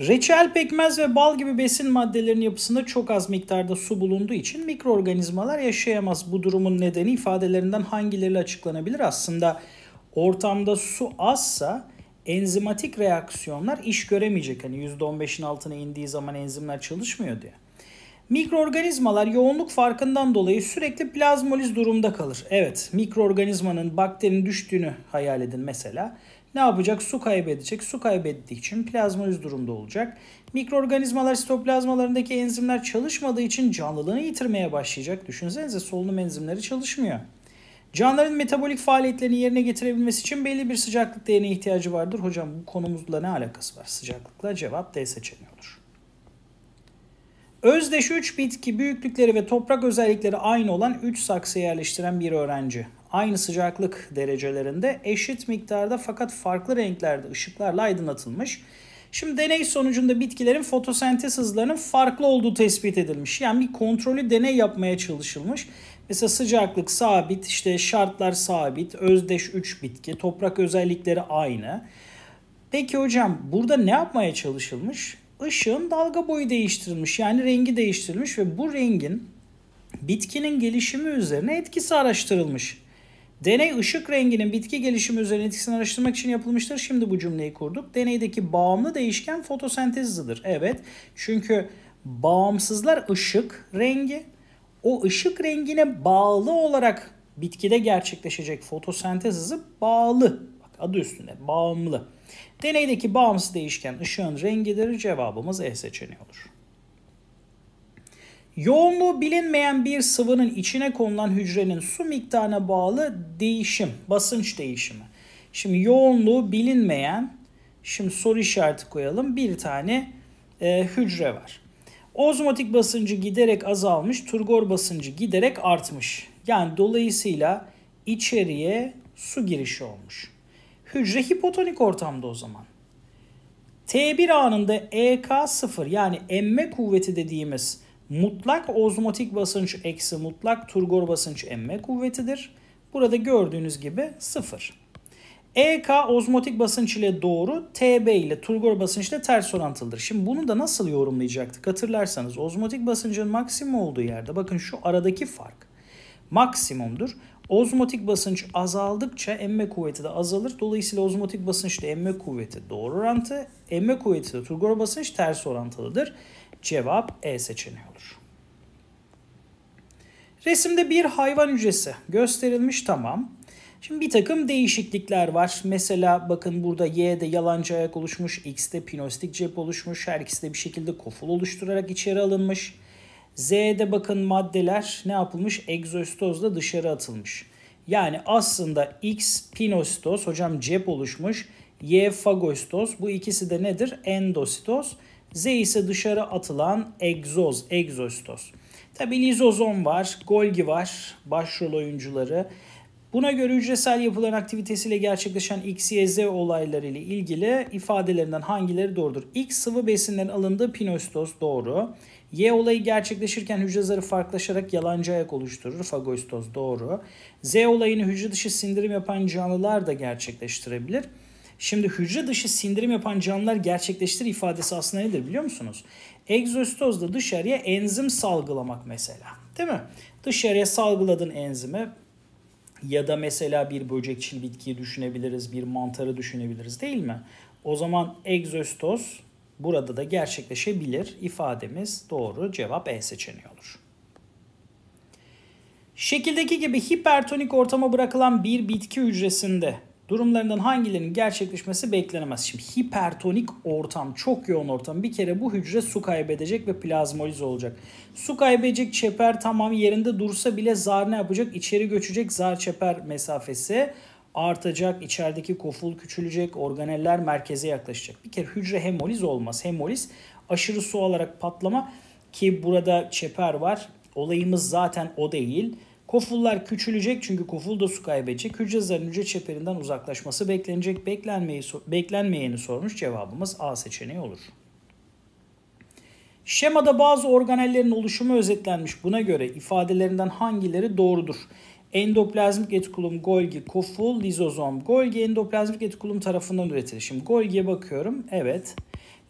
Reçel, pekmez ve bal gibi besin maddelerinin yapısında çok az miktarda su bulunduğu için mikroorganizmalar yaşayamaz. Bu durumun nedeni ifadelerinden hangileriyle açıklanabilir? Aslında ortamda su azsa enzimatik reaksiyonlar iş göremeyecek. Hani %15'in altına indiği zaman enzimler çalışmıyor diye. Mikroorganizmalar yoğunluk farkından dolayı sürekli plazmoliz durumda kalır. Evet, mikroorganizmanın bakterinin düştüğünü hayal edin mesela ne yapacak? Su kaybedecek. Su kaybettiği için plazma yüz durumda olacak. Mikroorganizmalar sitoplazmalarındaki enzimler çalışmadığı için canlılığını yitirmeye başlayacak. Düşünsenize solunum enzimleri çalışmıyor. Canlıların metabolik faaliyetlerini yerine getirebilmesi için belli bir sıcaklık değerine ihtiyacı vardır. Hocam bu konumuzla ne alakası var? Sıcaklıkla cevap D seçeneği olur. Özdeş 3 bitki büyüklükleri ve toprak özellikleri aynı olan 3 saksı yerleştiren bir öğrenci aynı sıcaklık derecelerinde eşit miktarda fakat farklı renklerde ışıklarla aydınlatılmış. Şimdi deney sonucunda bitkilerin fotosentez hızlarının farklı olduğu tespit edilmiş. Yani bir kontrolü deney yapmaya çalışılmış. Mesela sıcaklık sabit, işte şartlar sabit, özdeş 3 bitki, toprak özellikleri aynı. Peki hocam burada ne yapmaya çalışılmış? Işığın dalga boyu değiştirilmiş yani rengi değiştirilmiş ve bu rengin bitkinin gelişimi üzerine etkisi araştırılmış. Deney ışık renginin bitki gelişimi üzerine etkisini araştırmak için yapılmıştır. Şimdi bu cümleyi kurduk. Deneydeki bağımlı değişken fotosentez hızıdır. Evet çünkü bağımsızlar ışık rengi. O ışık rengine bağlı olarak bitkide gerçekleşecek fotosentez hızı bağlı. Bak adı üstünde bağımlı. Deneydeki bağımsız değişken ışığın rengidir. Cevabımız E seçeneği olur. Yoğunluğu bilinmeyen bir sıvının içine konulan hücrenin su miktarına bağlı değişim, basınç değişimi. Şimdi yoğunluğu bilinmeyen, şimdi soru işareti koyalım, bir tane e, hücre var. Ozmotik basıncı giderek azalmış, turgor basıncı giderek artmış. Yani dolayısıyla içeriye su girişi olmuş. Hücre hipotonik ortamda o zaman. T1 anında EK0 yani emme kuvveti dediğimiz mutlak ozmotik basınç eksi mutlak turgor basınç emme kuvvetidir. Burada gördüğünüz gibi sıfır. EK ozmotik basınç ile doğru, TB ile turgor basınç ile ters orantılıdır. Şimdi bunu da nasıl yorumlayacaktık? Hatırlarsanız ozmotik basıncın maksimum olduğu yerde bakın şu aradaki fark maksimumdur. Ozmotik basınç azaldıkça emme kuvveti de azalır. Dolayısıyla ozmotik ile emme kuvveti doğru orantı, emme kuvveti de turgor basınç ters orantılıdır. Cevap E seçeneği olur. Resimde bir hayvan hücresi gösterilmiş tamam. Şimdi bir takım değişiklikler var. Mesela bakın burada Y'de yalancı ayak oluşmuş, X'de pinostik cep oluşmuş, her ikisi de bir şekilde koful oluşturarak içeri alınmış. Z'de bakın maddeler ne yapılmış? Egzostozla dışarı atılmış. Yani aslında X pinositoz, hocam cep oluşmuş, Y fagostoz. Bu ikisi de nedir? Endositoz. Z ise dışarı atılan egzoz, egzostos. Tabi lizozom var, Golgi var, başrol oyuncuları. Buna göre hücresel yapılan aktivitesiyle gerçekleşen X, Y, Z olayları ile ilgili ifadelerinden hangileri doğrudur? X sıvı besinlerin alındığı pinositoz doğru. Y olayı gerçekleşirken hücre zarı farklılaşarak yalancı ayak oluşturur. Fagostoz doğru. Z olayını hücre dışı sindirim yapan canlılar da gerçekleştirebilir. Şimdi hücre dışı sindirim yapan canlılar gerçekleştir ifadesi aslında nedir biliyor musunuz? da dışarıya enzim salgılamak mesela. Değil mi? Dışarıya salgıladın enzimi ya da mesela bir böcekçil bitkiyi düşünebiliriz, bir mantarı düşünebiliriz değil mi? O zaman egzöstoz burada da gerçekleşebilir ifademiz doğru cevap E seçeneği olur. Şekildeki gibi hipertonik ortama bırakılan bir bitki hücresinde durumlarından hangilerinin gerçekleşmesi beklenemez. Şimdi hipertonik ortam, çok yoğun ortam. Bir kere bu hücre su kaybedecek ve plazmoliz olacak. Su kaybedecek çeper tamam yerinde dursa bile zar ne yapacak? İçeri göçecek zar çeper mesafesi artacak, içerideki koful küçülecek, organeller merkeze yaklaşacak. Bir kere hücre hemoliz olmaz. Hemoliz aşırı su alarak patlama ki burada çeper var. Olayımız zaten o değil. Kofullar küçülecek çünkü koful da su kaybedecek. Hüccezlerin hücre çeperinden uzaklaşması beklenecek. Beklenmeyi, beklenmeyeni sormuş cevabımız A seçeneği olur. Şemada bazı organellerin oluşumu özetlenmiş. Buna göre ifadelerinden hangileri doğrudur? Endoplazmik etikulum Golgi koful lizozom Golgi endoplazmik etikulum tarafından üretilir. Şimdi Golgi'ye bakıyorum. Evet.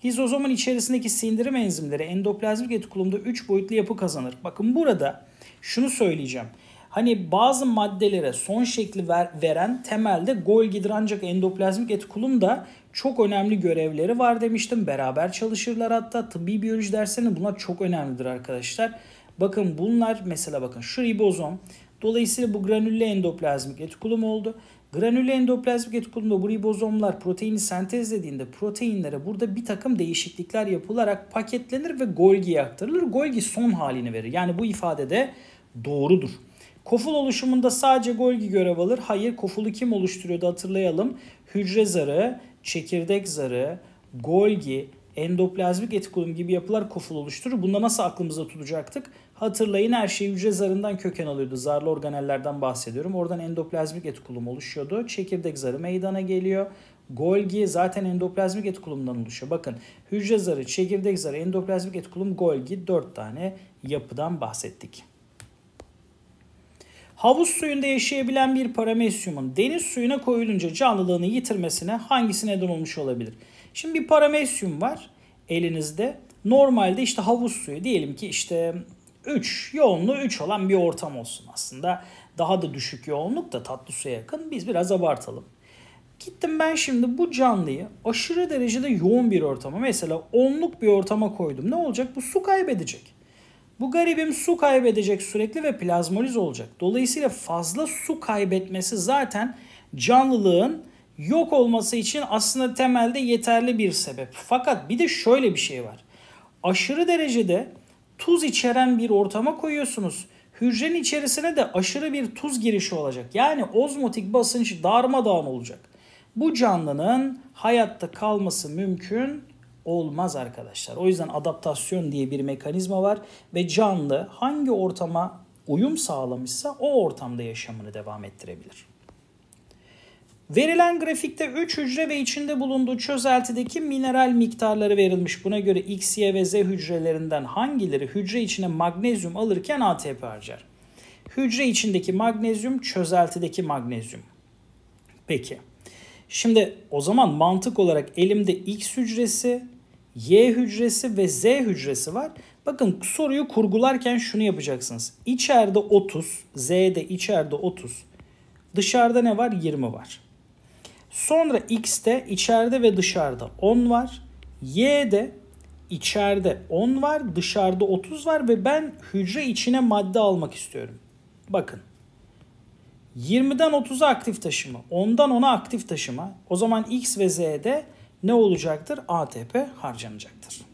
Lizozomun içerisindeki sindirim enzimleri endoplazmik etikulumda 3 boyutlu yapı kazanır. Bakın burada şunu söyleyeceğim. Hani bazı maddelere son şekli ver, veren temelde golgidir ancak endoplazmik etikulum da çok önemli görevleri var demiştim. Beraber çalışırlar hatta tıbbi biyoloji derslerinde bunlar çok önemlidir arkadaşlar. Bakın bunlar mesela bakın şu ribozom. Dolayısıyla bu granülle endoplazmik etikulum oldu. Granülle endoplazmik etikulumda bu ribozomlar proteini sentezlediğinde proteinlere burada bir takım değişiklikler yapılarak paketlenir ve Golgi'ye aktarılır. Golgi son halini verir. Yani bu ifadede doğrudur. Koful oluşumunda sadece Golgi görev alır. Hayır kofulu kim oluşturuyordu hatırlayalım. Hücre zarı, çekirdek zarı, Golgi, endoplazmik etikulum gibi yapılar koful oluşturur. Bunda nasıl aklımıza tutacaktık? Hatırlayın her şey hücre zarından köken alıyordu. Zarlı organellerden bahsediyorum. Oradan endoplazmik etikulum oluşuyordu. Çekirdek zarı meydana geliyor. Golgi zaten endoplazmik etikulumdan oluşuyor. Bakın hücre zarı, çekirdek zarı, endoplazmik etikulum, Golgi 4 tane yapıdan bahsettik. Havuz suyunda yaşayabilen bir paramesyumun deniz suyuna koyulunca canlılığını yitirmesine hangisi neden olmuş olabilir? Şimdi bir paramesyum var elinizde. Normalde işte havuz suyu diyelim ki işte 3 yoğunluğu 3 olan bir ortam olsun aslında. Daha da düşük yoğunluk da tatlı suya yakın. Biz biraz abartalım. Gittim ben şimdi bu canlıyı aşırı derecede yoğun bir ortama mesela onluk bir ortama koydum. Ne olacak? Bu su kaybedecek. Bu garibim su kaybedecek sürekli ve plazmoliz olacak. Dolayısıyla fazla su kaybetmesi zaten canlılığın yok olması için aslında temelde yeterli bir sebep. Fakat bir de şöyle bir şey var. Aşırı derecede tuz içeren bir ortama koyuyorsunuz. Hücrenin içerisine de aşırı bir tuz girişi olacak. Yani ozmotik basınç darmadağın olacak. Bu canlının hayatta kalması mümkün olmaz arkadaşlar. O yüzden adaptasyon diye bir mekanizma var ve canlı hangi ortama uyum sağlamışsa o ortamda yaşamını devam ettirebilir. Verilen grafikte 3 hücre ve içinde bulunduğu çözeltideki mineral miktarları verilmiş. Buna göre X, Y ve Z hücrelerinden hangileri hücre içine magnezyum alırken ATP harcar? Hücre içindeki magnezyum çözeltideki magnezyum. Peki. Şimdi o zaman mantık olarak elimde x hücresi, y hücresi ve z hücresi var. Bakın soruyu kurgularken şunu yapacaksınız. İçeride 30, z'de içeride 30. Dışarıda ne var? 20 var. Sonra x'te içeride ve dışarıda 10 var. Y'de içeride 10 var, dışarıda 30 var ve ben hücre içine madde almak istiyorum. Bakın 20'den 30'a aktif taşıma, 10'dan 10'a aktif taşıma. O zaman X ve Z'de ne olacaktır? ATP harcanacaktır.